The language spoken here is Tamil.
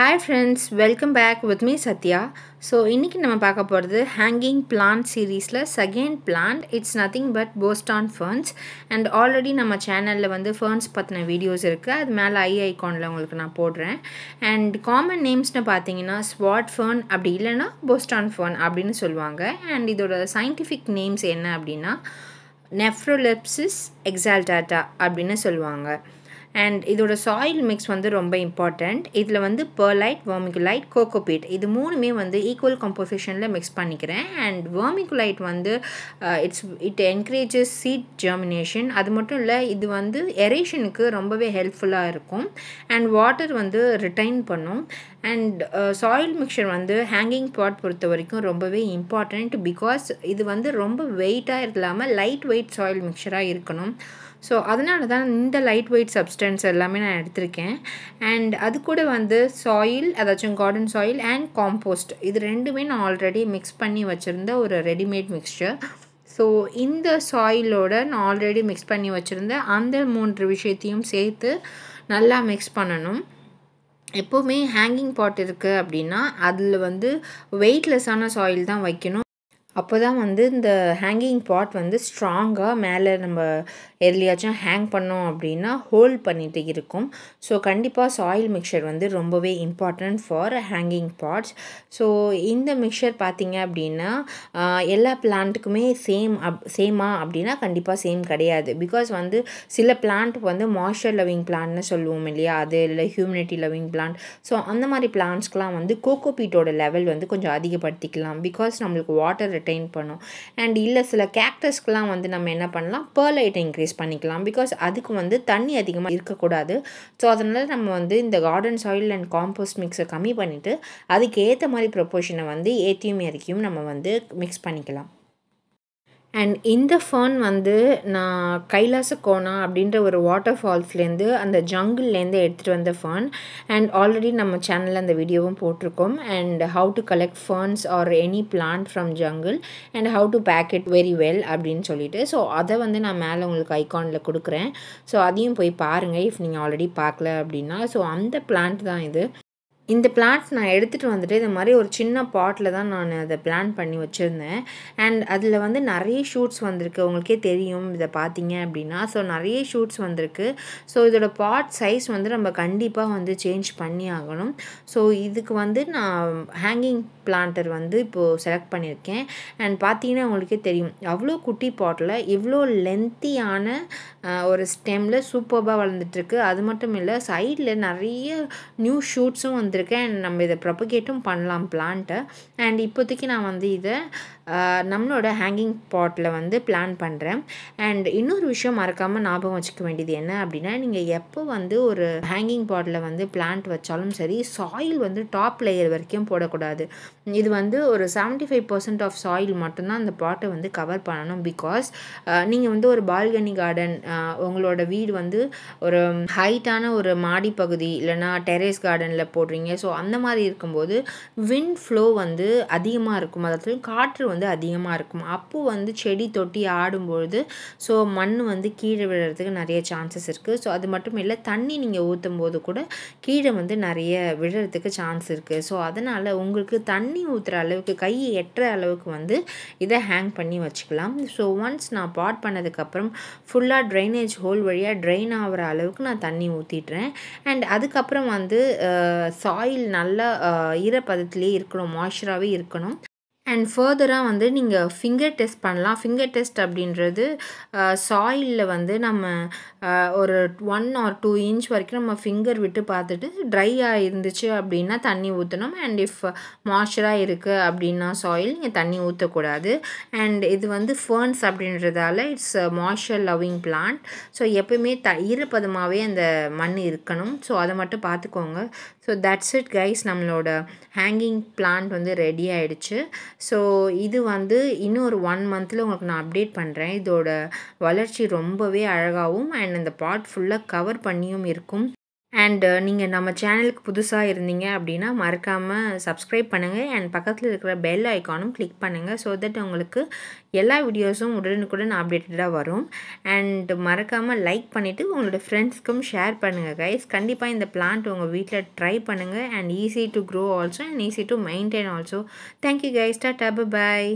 hi friends welcome back with me Sathya so இன்றைக்கி நம்ம பார்க்க போகிறது ஹேங்கிங் பிளான்ட் சீரீஸில் second plant it's nothing but Boston ferns and already நம்ம சேனலில் வந்து ஃபர்ன்ஸ் பற்றின வீடியோஸ் இருக்குது அது மேலே ஐ ஐகானில் உங்களுக்கு நான் போடுறேன் அண்ட் காமன் நேம்ஸ்னு பார்த்தீங்கன்னா ஸ்வாட் ஃபர்ன் அப்படி இல்லைனா போஸ்டான் ஃபர்ன் அப்படின்னு சொல்லுவாங்க அண்ட் இதோட சயின்டிஃபிக் நேம்ஸ் என்ன அப்படின்னா நெஃப்ரோலெப்சிஸ் எக்ஸால்டாட்டா அப்படின்னு சொல்லுவாங்க அண்ட் இதோட சாயில் மிக்ஸ் வந்து ரொம்ப இம்பார்ட்டண்ட் இதில் வந்து பெர்லைட் வேர்மிகுலைட் கோகோபீட் இது மூணுமே வந்து ஈக்குவல் கம்போசிஷனில் மிக்ஸ் பண்ணிக்கிறேன் அண்ட் வேர்மிகுலைட் வந்து it's it encourages seed germination அது மட்டும் இல்லை இது வந்து எரேஷனுக்கு ரொம்பவே ஹெல்ப்ஃபுல்லாக இருக்கும் அண்ட் வாட்டர் வந்து ரிட்டைன் பண்ணும் அண்ட் சாயில் மிக்சர் வந்து ஹேங்கிங் பாட் பொறுத்த வரைக்கும் ரொம்பவே இம்பார்ட்டண்ட் பிகாஸ் இது வந்து ரொம்ப வெயிட்டாக இல்லாமல் லைட் வெயிட் சாயில் மிக்சராக இருக்கணும் ஸோ அதனால தான் இந்த லைட் வெயிட் சப்ஸ்டன்ஸ் எல்லாமே நான் எடுத்திருக்கேன் அண்ட் அது கூட வந்து சாயில் அதாச்சும் கார்டன் சாயில் அண்ட் காம்போஸ்ட் இது ரெண்டுமே நான் ஆல்ரெடி மிக்ஸ் பண்ணி வச்சுருந்த ஒரு ரெடிமேட் மிக்சர் ஸோ இந்த சாயிலோட நான் ஆல்ரெடி மிக்ஸ் பண்ணி வச்சுருந்த அந்த மூன்று விஷயத்தையும் சேர்த்து நல்லா மிக்ஸ் பண்ணணும் எப்போவுமே ஹேங்கிங் பாட் இருக்குது அப்படின்னா அதில் வந்து வெயிட்லெஸ்ஸான சாயில் தான் வைக்கணும் அப்போ தான் வந்து இந்த ஹேங்கிங் பாட் வந்து ஸ்ட்ராங்காக மேலே நம்ம எதுலையாச்சும் ஹேங் பண்ணோம் அப்படின்னா ஹோல்ட் பண்ணிகிட்டு இருக்கும் ஸோ கண்டிப்பாக சாயில் மிக்சர் வந்து ரொம்பவே important for hanging pots so இந்த மிக்சர் பார்த்திங்க அப்படின்னா எல்லா பிளான்ட்டுக்குமே சேம் அப் சேமா அப்படின்னா கண்டிப்பாக சேம் கிடையாது பிகாஸ் வந்து சில பிளான்ட் வந்து மாய்ச்சர் லவ்விங் பிளான்னு சொல்லுவோம் இல்லையா அது இல்லை ஹியூமினிட்டி லவ்விங் பிளான்ட் ஸோ அந்த மாதிரி பிளான்ட்ஸ்க்கெலாம் வந்து கோகோபீட்டோட லெவல் வந்து கொஞ்சம் அதிகப்படுத்திக்கலாம் பிகாஸ் நம்மளுக்கு வாட்டர் ரிட்டைன் பண்ணும் அண்ட் இல்லை சில கேக்டஸ்க்கெலாம் வந்து நம்ம என்ன பண்ணலாம் பேர்லைட்டை இன்க்ரீஸ் பண்ணிக்கலாம் பிகாஸ் அதுக்கு வந்து தண்ணி அதிகமாக இருக்கக்கூடாது ஸோ அதனால் நம்ம வந்து இந்த கார்டன் சாயில் அண்ட் காம்போஸ்ட் மிக்ஸை கம்மி பண்ணிவிட்டு அதுக்கு ஏற்ற மாதிரி ப்ரொப்போஷனை வந்து ஏற்றியும் இறக்கியும் நம்ம வந்து மிக்ஸ் பண்ணிக்கலாம் அண்ட் இந்த ஃபேன் வந்து நான் கைலாச கோணா அப்படின்ற ஒரு வாட்டர் ஃபால்ஸ்லேருந்து அந்த ஜங்கிள்லேருந்து எடுத்துகிட்டு வந்த ஃபேன் அண்ட் ஆல்ரெடி நம்ம சேனலில் அந்த வீடியோவும் போட்டிருக்கோம் and how to collect ferns or any plant from jungle and how to pack it very well அப்படின்னு சொல்லிட்டு ஸோ அதை வந்து நான் மேலே உங்களுக்கு ஐகானில் கொடுக்குறேன் ஸோ அதையும் போய் பாருங்கள் இஃப் நீங்கள் ஆல்ரெடி பார்க்கல அப்படின்னா ஸோ அந்த பிளான்ட் தான் இது இந்த பிளான்ஸ் நான் எடுத்துகிட்டு வந்துட்டு இந்த மாதிரி ஒரு சின்ன பாட்டில் தான் நான் அதை பிளான் பண்ணி வச்சுருந்தேன் அண்ட் அதில் வந்து நிறைய ஷூட்ஸ் வந்திருக்கு உங்களுக்கே தெரியும் இதை பார்த்தீங்க அப்படின்னா ஸோ நிறைய ஷூட்ஸ் வந்திருக்கு ஸோ இதோட பாட் சைஸ் வந்து நம்ம கண்டிப்பாக வந்து சேஞ்ச் பண்ணி ஆகணும் ஸோ இதுக்கு வந்து நான் ஹேங்கிங் பிளான்டர் வந்து இப்போது செலக்ட் பண்ணியிருக்கேன் அண்ட் பார்த்தீங்கன்னா உங்களுக்கே தெரியும் அவ்வளோ குட்டி பாட்டில் இவ்வளோ லென்த்தியான ஒரு ஸ்டெம்மில் சூப்பராக வளர்ந்துட்டுருக்கு அது மட்டும் இல்லை சைடில் நிறைய நியூ ஷூட்ஸும் வந்திருக்கேன் அண்ட் நம்ம இதை ப்ரொபகேட்டும் பண்ணலாம் பிளான்ட்டை அண்ட் இப்போதைக்கு நான் வந்து இதை நம்மளோட ஹேங்கிங் பாட்டில் வந்து பிளான் பண்ணுறேன் அண்ட் இன்னொரு விஷயம் மறக்காமல் ஞாபகம் வச்சுக்க வேண்டியது என்ன அப்படின்னா நீங்கள் எப்போ வந்து ஒரு ஹேங்கிங் பாட்டில் வந்து பிளான்ட் வச்சாலும் சரி சாயில் வந்து டாப் லேயர் வரைக்கும் போடக்கூடாது இது வந்து ஒரு seventy five percent of soil மட்டும்தான் அந்த பாட்டை வந்து கவர் பண்ணணும் பிகாஸ் நீங்கள் வந்து ஒரு பால்கனி கார்டன் உங்களோட வீடு வந்து ஒரு ஹைட்டான ஒரு மாடி பகுதி இல்லைனா டெரேஸ் கார்டனில் போடுறீங்க ஸோ அந்த மாதிரி இருக்கும்போது விண்ட் ஃப்ளோ வந்து அதிகமாக இருக்கும் அதாவது காற்று வந்து அதிகமாக இருக்கும் அப்போது வந்து செடி தொட்டி ஆடும்பொழுது ஸோ மண் வந்து கீழே விழுறதுக்கு நிறைய சான்சஸ் இருக்குது ஸோ அது மட்டும் இல்லை தண்ணி நீங்கள் ஊற்றும் போது கூட கீழே வந்து நிறைய விழுறதுக்கு சான்ஸ் இருக்குது ஸோ அதனால் உங்களுக்கு தண்ணி தண்ணி ஊற்றுற அளவுக்கு கை எட்டுற அளவுக்கு வந்து இதை ஹேங் பண்ணி வச்சுக்கலாம் ஸோ ஒன்ஸ் நான் பாட் பண்ணதுக்கப்புறம் ஃபுல்லாக ட்ரைனேஜ் ஹோல் வழியாக ட்ரைன் ஆகிற அளவுக்கு நான் தண்ணி ஊற்றிடுறேன் அண்ட் அதுக்கப்புறம் வந்து சாயில் நல்லா ஈரப்பதத்துலேயே இருக்கணும் மாய்ச்சராகவே இருக்கணும் அண்ட் ஃபர்தராக வந்து நீங்கள் ஃபிங்கர் டெஸ்ட் பண்ணலாம் ஃபிங்கர் டெஸ்ட் அப்படின்றது சாயிலில் வந்து நம்ம ஒரு ஒன் ஆர் டூ இன்ச் வரைக்கும் நம்ம ஃபிங்கர் விட்டு பார்த்துட்டு ட்ரையாக இருந்துச்சு அப்படின்னா தண்ணி ஊற்றணும் அண்ட் இஃப் மாய்ச்சராக இருக்குது அப்படின்னா சாயில் நீங்கள் தண்ணி ஊற்றக்கூடாது அண்ட் இது வந்து ஃபேர்ன்ஸ் அப்படின்றதால it's moisture loving plant so எப்பயுமே த ஈரப்பதமாகவே அந்த மண் இருக்கணும் ஸோ அதை மட்டும் பார்த்துக்கோங்க ஸோ தட்ஸ் இட் கைஸ் நம்மளோட ஹேங்கிங் பிளான்ட் வந்து ரெடி ஆகிடுச்சு ஸோ இது வந்து இன்னும் ஒரு ஒன் மந்தில் உங்களுக்கு நான் அப்டேட் பண்ணுறேன் இதோட வளர்ச்சி ரொம்பவே அழகாகவும் அண்ட் அந்த பாட் ஃபுல்லாக கவர் பண்ணியும் இருக்கும் அண்டு uh, நீங்கள் நம்ம சேனலுக்கு புதுசாக இருந்தீங்க அப்படின்னா மறக்காமல் சப்ஸ்கிரைப் பண்ணுங்கள் அண்ட் பக்கத்தில் இருக்கிற பெல் ஐக்கானும் கிளிக் பண்ணுங்கள் ஸோ தட் உங்களுக்கு எல்லா வீடியோஸும் உடனுக்குடன் அப்டேட்டடாக வரும் அண்ட் மறக்காமல் லைக் பண்ணிவிட்டு உங்களோட ஃப்ரெண்ட்ஸ்க்கும் ஷேர் பண்ணுங்கள் கைஸ் கண்டிப்பாக இந்த பிளான்ட் உங்கள் வீட்டில் ட்ரை பண்ணுங்கள் and easy to grow also and easy to maintain also thank you guys டா டப்பு பாய்